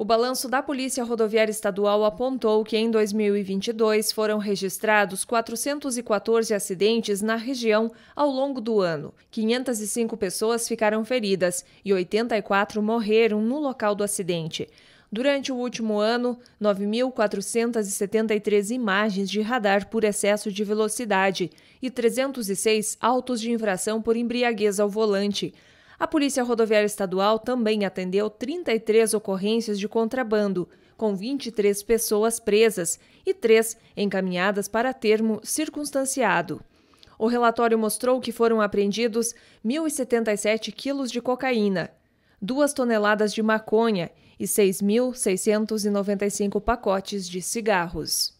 O balanço da Polícia Rodoviária Estadual apontou que em 2022 foram registrados 414 acidentes na região ao longo do ano. 505 pessoas ficaram feridas e 84 morreram no local do acidente. Durante o último ano, 9.473 imagens de radar por excesso de velocidade e 306 autos de infração por embriaguez ao volante. A Polícia Rodoviária Estadual também atendeu 33 ocorrências de contrabando, com 23 pessoas presas e três encaminhadas para termo circunstanciado. O relatório mostrou que foram apreendidos 1.077 quilos de cocaína, 2 toneladas de maconha e 6.695 pacotes de cigarros.